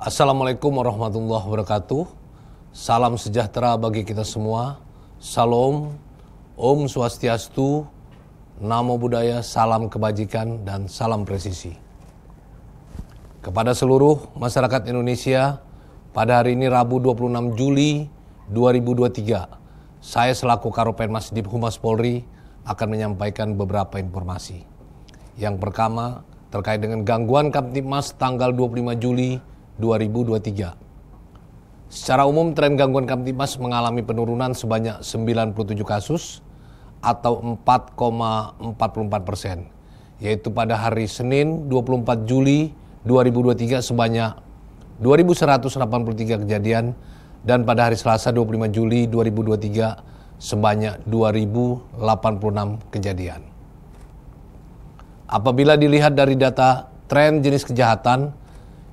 Assalamualaikum warahmatullahi wabarakatuh. Salam sejahtera bagi kita semua. Salam, Om Swastiastu, Namo Buddhaya, salam kebajikan dan salam presisi kepada seluruh masyarakat Indonesia pada hari ini Rabu 26 Juli 2023. Saya selaku Karopenmas di Humas Polri akan menyampaikan beberapa informasi. Yang pertama terkait dengan gangguan Kamtipmas tanggal 25 Juli 2023. Secara umum tren gangguan Kamtipmas mengalami penurunan sebanyak 97 kasus atau 4,44 persen, yaitu pada hari Senin 24 Juli 2023 sebanyak 2183 kejadian dan pada hari Selasa 25 Juli 2023 sebanyak 2086 kejadian. Apabila dilihat dari data tren jenis kejahatan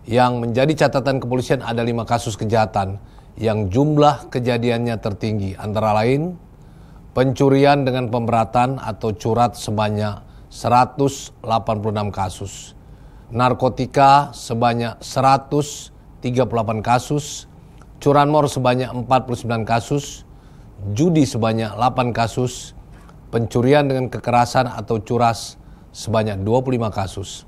yang menjadi catatan kepolisian ada lima kasus kejahatan yang jumlah kejadiannya tertinggi antara lain pencurian dengan pemberatan atau curat sebanyak 186 kasus narkotika sebanyak 138 kasus, curanmor sebanyak 49 kasus, judi sebanyak 8 kasus, pencurian dengan kekerasan atau curas sebanyak 25 kasus.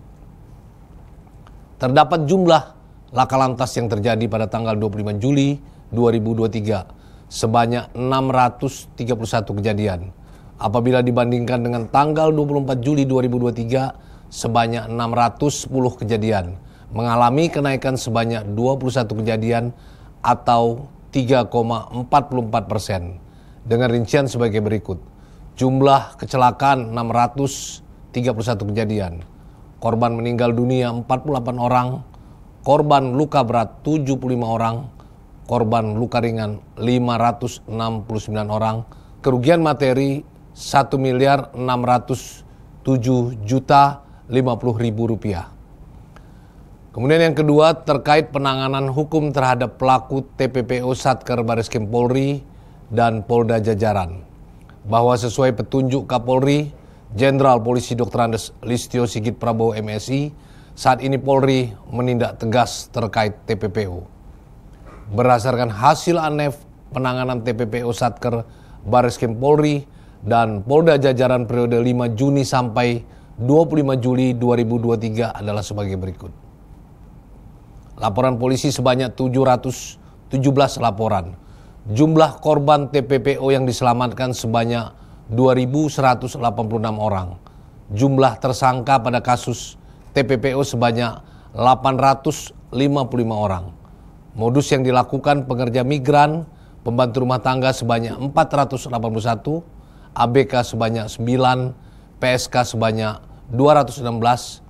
Terdapat jumlah laka lantas yang terjadi pada tanggal 25 Juli 2023 sebanyak 631 kejadian. Apabila dibandingkan dengan tanggal 24 Juli 2023 sebanyak 610 kejadian, mengalami kenaikan sebanyak 21 kejadian atau 3,44 persen. Dengan rincian sebagai berikut, jumlah kecelakaan 631 kejadian, korban meninggal dunia 48 orang, korban luka berat 75 orang, korban luka ringan 569 orang, kerugian materi 1 miliar 607 juta Rp50.000. Kemudian yang kedua terkait penanganan hukum terhadap pelaku TPPO Satker Baris Krim Polri dan Polda Jajaran. Bahwa sesuai petunjuk Kapolri, Jenderal Polisi Dr. Andes Listio Sigit Prabowo MSI, saat ini Polri menindak tegas terkait TPPO. Berdasarkan hasil ANEF penanganan TPPO Satker Baris Krim Polri dan Polda Jajaran periode 5 Juni sampai 25 Juli 2023 adalah sebagai berikut. Laporan polisi sebanyak 717 laporan. Jumlah korban TPPO yang diselamatkan sebanyak 2.186 orang. Jumlah tersangka pada kasus TPPO sebanyak 855 orang. Modus yang dilakukan pekerja migran, pembantu rumah tangga sebanyak 481, ABK sebanyak 9, PSK sebanyak 216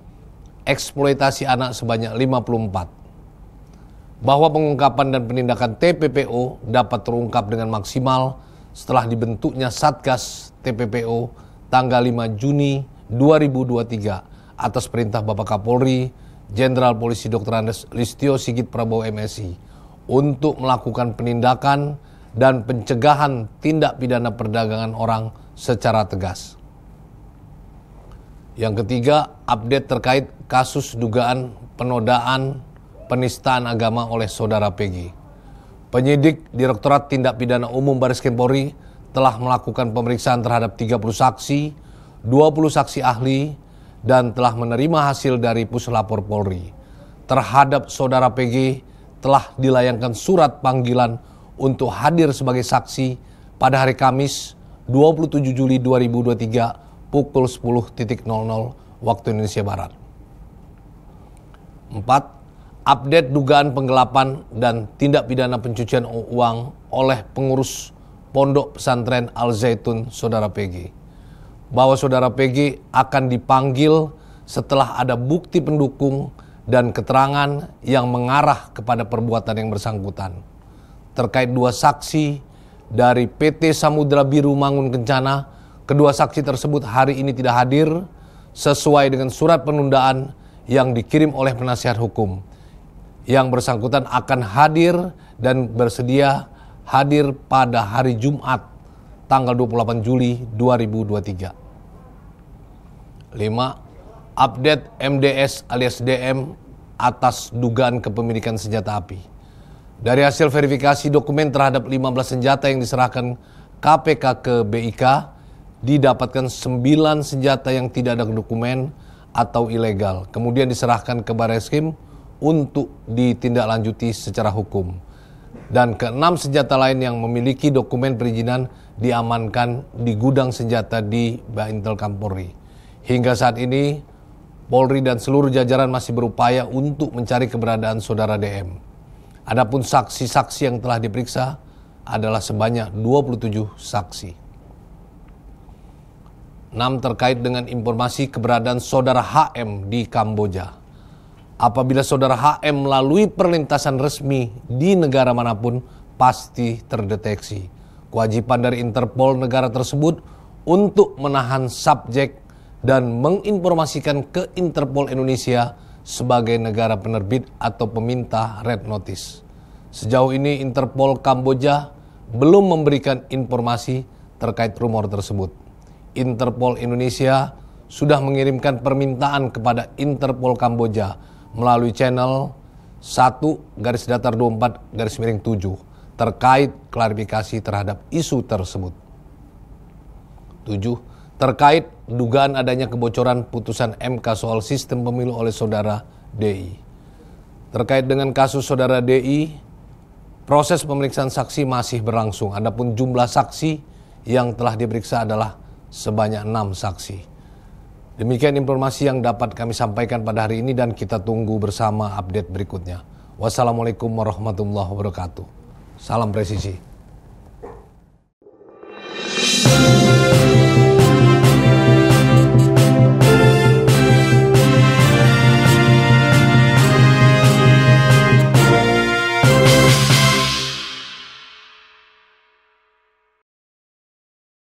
eksploitasi anak sebanyak 54 bahwa pengungkapan dan penindakan TPPO dapat terungkap dengan maksimal setelah dibentuknya Satgas TPPO tanggal 5 Juni 2023 atas perintah Bapak Kapolri Jenderal Polisi Dr. Andes Listio Sigit Prabowo MSI untuk melakukan penindakan dan pencegahan tindak pidana perdagangan orang secara tegas. Yang ketiga, update terkait kasus dugaan penodaan penistaan agama oleh saudara Peggy. Penyidik Direktorat Tindak Pidana Umum Baris Kempori telah melakukan pemeriksaan terhadap 30 saksi, 20 saksi ahli, dan telah menerima hasil dari puslapor Polri. Terhadap saudara PG telah dilayangkan surat panggilan untuk hadir sebagai saksi pada hari Kamis 27 Juli 2023 pukul 10.00 waktu Indonesia Barat. 4. Update dugaan penggelapan dan tindak pidana pencucian uang oleh pengurus Pondok Pesantren Al Zaitun Saudara PG. Bahwa Saudara PG akan dipanggil setelah ada bukti pendukung dan keterangan yang mengarah kepada perbuatan yang bersangkutan. Terkait dua saksi dari PT Samudra Biru Mangun Kencana Kedua saksi tersebut hari ini tidak hadir sesuai dengan surat penundaan yang dikirim oleh penasihat hukum. Yang bersangkutan akan hadir dan bersedia hadir pada hari Jumat tanggal 28 Juli 2023. 5. Update MDS alias DM atas dugaan kepemilikan senjata api. Dari hasil verifikasi dokumen terhadap 15 senjata yang diserahkan KPK ke BIK, didapatkan sembilan senjata yang tidak ada dokumen atau ilegal. Kemudian diserahkan ke Bareskrim untuk ditindaklanjuti secara hukum. Dan keenam senjata lain yang memiliki dokumen perizinan diamankan di gudang senjata di Baintel Kampori. Hingga saat ini, Polri dan seluruh jajaran masih berupaya untuk mencari keberadaan saudara DM. Adapun saksi-saksi yang telah diperiksa adalah sebanyak 27 saksi. 6 terkait dengan informasi keberadaan saudara HM di Kamboja. Apabila saudara HM melalui perlintasan resmi di negara manapun pasti terdeteksi. Kewajiban dari Interpol negara tersebut untuk menahan subjek dan menginformasikan ke Interpol Indonesia sebagai negara penerbit atau peminta red notice. Sejauh ini Interpol Kamboja belum memberikan informasi terkait rumor tersebut. Interpol Indonesia sudah mengirimkan permintaan kepada Interpol Kamboja melalui channel 1 garis datar 24 garis miring 7 terkait klarifikasi terhadap isu tersebut. 7. Terkait dugaan adanya kebocoran putusan MK soal sistem pemilu oleh saudara DI. Terkait dengan kasus saudara DI, proses pemeriksaan saksi masih berlangsung. Adapun jumlah saksi yang telah diperiksa adalah sebanyak enam saksi. Demikian informasi yang dapat kami sampaikan pada hari ini dan kita tunggu bersama update berikutnya. Wassalamualaikum warahmatullahi wabarakatuh. Salam presisi.